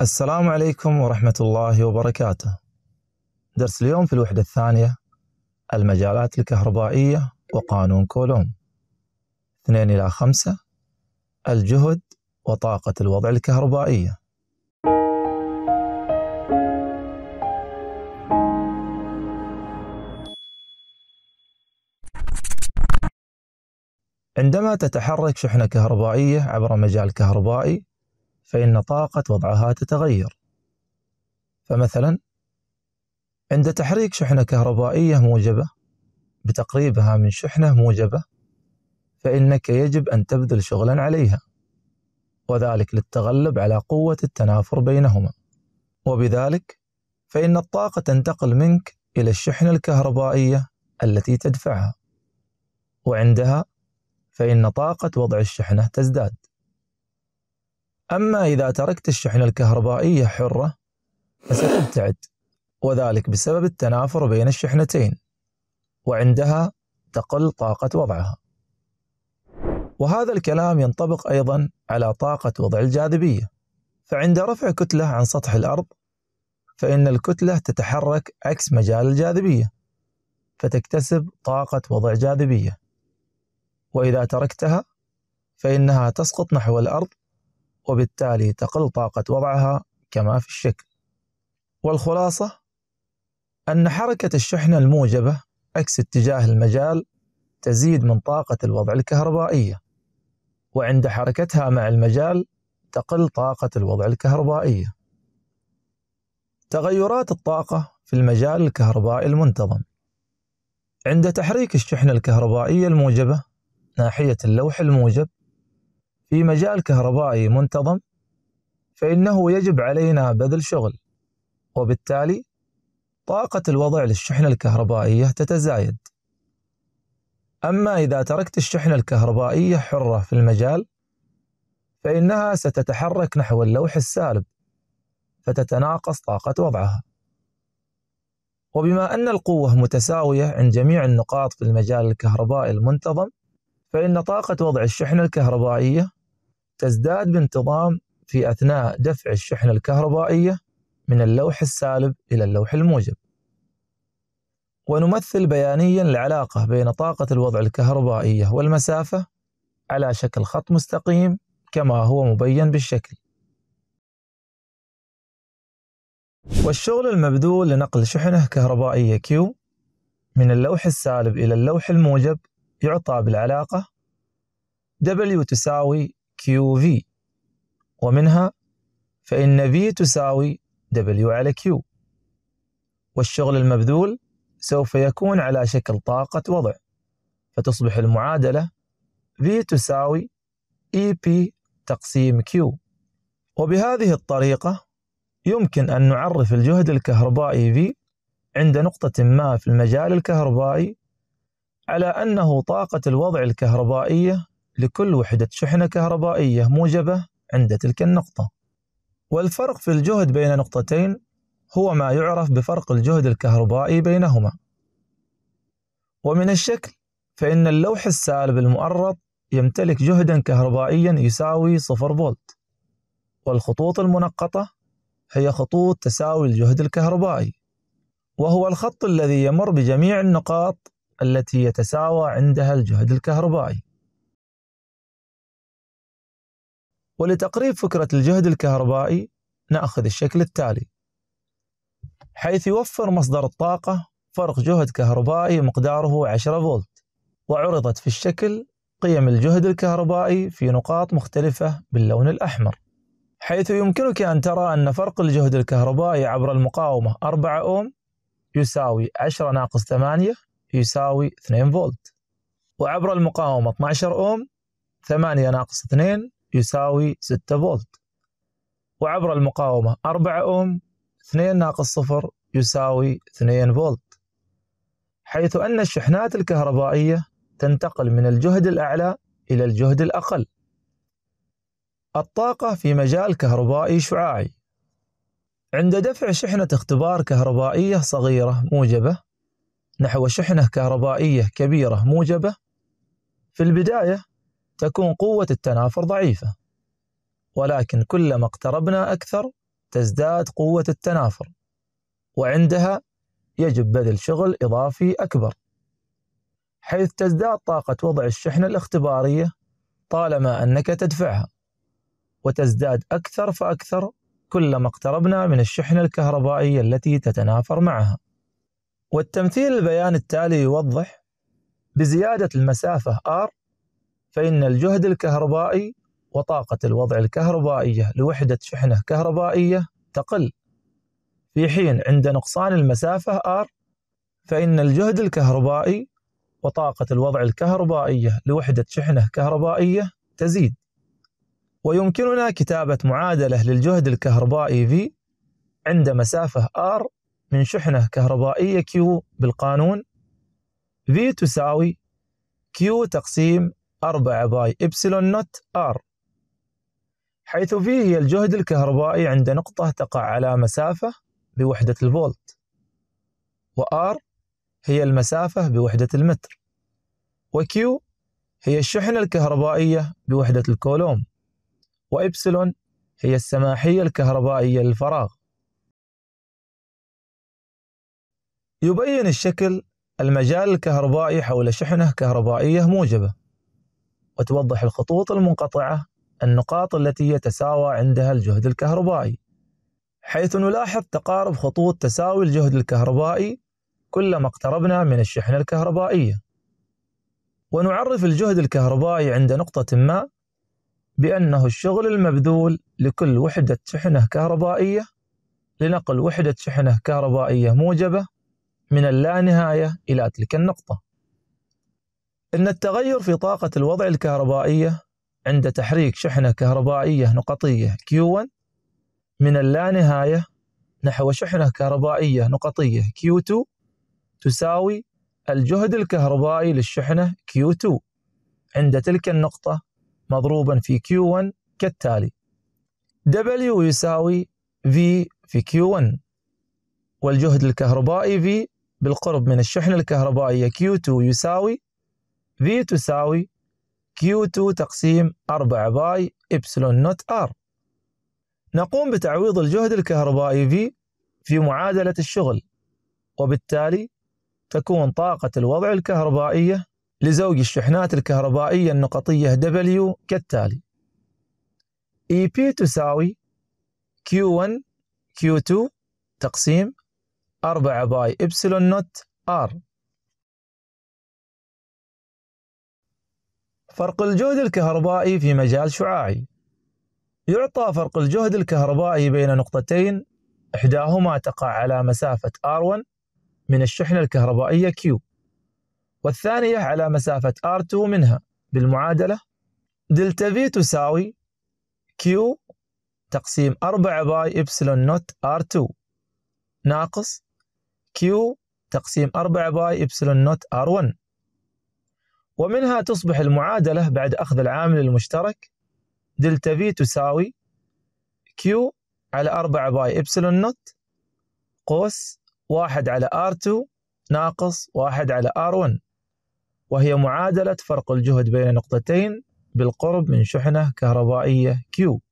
السلام عليكم ورحمة الله وبركاته. درس اليوم في الوحدة الثانية المجالات الكهربائية وقانون كولوم. 2 إلى 5 الجهد وطاقة الوضع الكهربائية. عندما تتحرك شحنة كهربائية عبر مجال كهربائي فإن طاقة وضعها تتغير فمثلا عند تحريك شحنة كهربائية موجبة بتقريبها من شحنة موجبة فإنك يجب أن تبذل شغلا عليها وذلك للتغلب على قوة التنافر بينهما وبذلك فإن الطاقة تنتقل منك إلى الشحنة الكهربائية التي تدفعها وعندها فإن طاقة وضع الشحنة تزداد أما إذا تركت الشحنة الكهربائية حرة فستبتعد وذلك بسبب التنافر بين الشحنتين وعندها تقل طاقة وضعها وهذا الكلام ينطبق أيضا على طاقة وضع الجاذبية فعند رفع كتلة عن سطح الأرض فإن الكتلة تتحرك عكس مجال الجاذبية فتكتسب طاقة وضع جاذبية وإذا تركتها فإنها تسقط نحو الأرض وبالتالي تقل طاقة وضعها كما في الشكل والخلاصة أن حركة الشحنة الموجبة عكس اتجاه المجال تزيد من طاقة الوضع الكهربائية وعند حركتها مع المجال تقل طاقة الوضع الكهربائية تغيرات الطاقة في المجال الكهربائي المنتظم عند تحريك الشحنة الكهربائية الموجبة ناحية اللوح الموجب في مجال كهربائي منتظم فإنه يجب علينا بذل شغل وبالتالي طاقة الوضع للشحنة الكهربائية تتزايد أما إذا تركت الشحنة الكهربائية حرة في المجال فإنها ستتحرك نحو اللوح السالب فتتناقص طاقة وضعها وبما أن القوة متساوية عند جميع النقاط في المجال الكهربائي المنتظم فإن طاقة وضع الشحنة الكهربائية تزداد بانتظام في أثناء دفع الشحنة الكهربائية من اللوح السالب إلى اللوح الموجب ونمثل بيانيا العلاقة بين طاقة الوضع الكهربائية والمسافة على شكل خط مستقيم كما هو مبين بالشكل والشغل المبذول لنقل شحنة كهربائية Q من اللوح السالب إلى اللوح الموجب يعطى بالعلاقة W تساوي كيو في ومنها فإن في تساوي دبليو على كيو والشغل المبذول سوف يكون على شكل طاقة وضع فتصبح المعادلة V تساوي EP تقسيم Q وبهذه الطريقة يمكن أن نعرف الجهد الكهربائي V عند نقطة ما في المجال الكهربائي على أنه طاقة الوضع الكهربائية لكل وحدة شحنة كهربائية موجبة عند تلك النقطة والفرق في الجهد بين نقطتين هو ما يعرف بفرق الجهد الكهربائي بينهما ومن الشكل فإن اللوح السالب المؤرط يمتلك جهدا كهربائيا يساوي صفر فولت والخطوط المنقطة هي خطوط تساوي الجهد الكهربائي وهو الخط الذي يمر بجميع النقاط التي يتساوى عندها الجهد الكهربائي ولتقريب فكرة الجهد الكهربائي نأخذ الشكل التالي حيث يوفر مصدر الطاقة فرق جهد كهربائي مقداره 10 فولت وعرضت في الشكل قيم الجهد الكهربائي في نقاط مختلفة باللون الأحمر حيث يمكنك أن ترى أن فرق الجهد الكهربائي عبر المقاومة 4 أوم يساوي 10 ناقص 8 يساوي 2 فولت وعبر المقاومة 12 أوم 8 ناقص 2 يساوي 6 فولت وعبر المقاومة 4 أوم 2 ناقص 0 يساوي 2 فولت حيث أن الشحنات الكهربائية تنتقل من الجهد الأعلى إلى الجهد الأقل الطاقة في مجال كهربائي شعاعي عند دفع شحنة اختبار كهربائية صغيرة موجبة نحو شحنة كهربائية كبيرة موجبة في البداية تكون قوة التنافر ضعيفة ولكن كلما اقتربنا أكثر تزداد قوة التنافر وعندها يجب بذل شغل إضافي أكبر حيث تزداد طاقة وضع الشحنة الاختبارية طالما أنك تدفعها وتزداد أكثر فأكثر كلما اقتربنا من الشحنة الكهربائية التي تتنافر معها والتمثيل البيان التالي يوضح بزيادة المسافة R فإن الجهد الكهربائي وطاقة الوضع الكهربائية لوحدة شحنة كهربائية تقل في حين عند نقصان المسافة R فإن الجهد الكهربائي وطاقة الوضع الكهربائية لوحدة شحنة كهربائية تزيد ويمكننا كتابة معادلة للجهد الكهربائي V عند مسافة R من شحنة كهربائية Q بالقانون V تساوي Q تقسيم 4 باي إبسلون نوت آر حيث هي الجهد الكهربائي عند نقطة تقع على مسافة بوحدة الفولت و R هي المسافة بوحدة المتر و Q هي الشحنة الكهربائية بوحدة الكولوم و إبسلون هي السماحية الكهربائية للفراغ يبين الشكل المجال الكهربائي حول شحنة كهربائية موجبة وتوضح الخطوط المنقطعة النقاط التي يتساوى عندها الجهد الكهربائي حيث نلاحظ تقارب خطوط تساوي الجهد الكهربائي كلما اقتربنا من الشحنة الكهربائية ونعرف الجهد الكهربائي عند نقطة ما بأنه الشغل المبذول لكل وحدة شحنة كهربائية لنقل وحدة شحنة كهربائية موجبة من اللانهاية إلى تلك النقطة أن التغير في طاقة الوضع الكهربائية عند تحريك شحنة كهربائية نقطية Q1 من اللانهاية نحو شحنة كهربائية نقطية Q2 تساوي الجهد الكهربائي للشحنة Q2 عند تلك النقطة مضروبا في Q1 كالتالي W يساوي V في Q1 والجهد الكهربائي V بالقرب من الشحنة الكهربائية Q2 يساوي V تساوي Q2 تقسيم 4 باي إبسلون نوت R نقوم بتعويض الجهد الكهربائي V في معادلة الشغل وبالتالي تكون طاقة الوضع الكهربائية لزوج الشحنات الكهربائية النقطية W كالتالي EP تساوي Q1 Q2 تقسيم 4 باي إبسلون نوت R فرق الجهد الكهربائي في مجال شعاعي يعطى فرق الجهد الكهربائي بين نقطتين إحداهما تقع على مسافة R1 من الشحنة الكهربائية Q والثانية على مسافة R2 منها بالمعادلة دلتا V تساوي Q تقسيم 4 باي إبسلون نوت R2 ناقص Q تقسيم 4 باي إبسلون نوت R1 ومنها تصبح المعادلة بعد أخذ العامل المشترك دلتا في تساوي Q على 4 باي إبسلون نوت قوس 1 على R2 ناقص 1 على R1 وهي معادلة فرق الجهد بين نقطتين بالقرب من شحنة كهربائية Q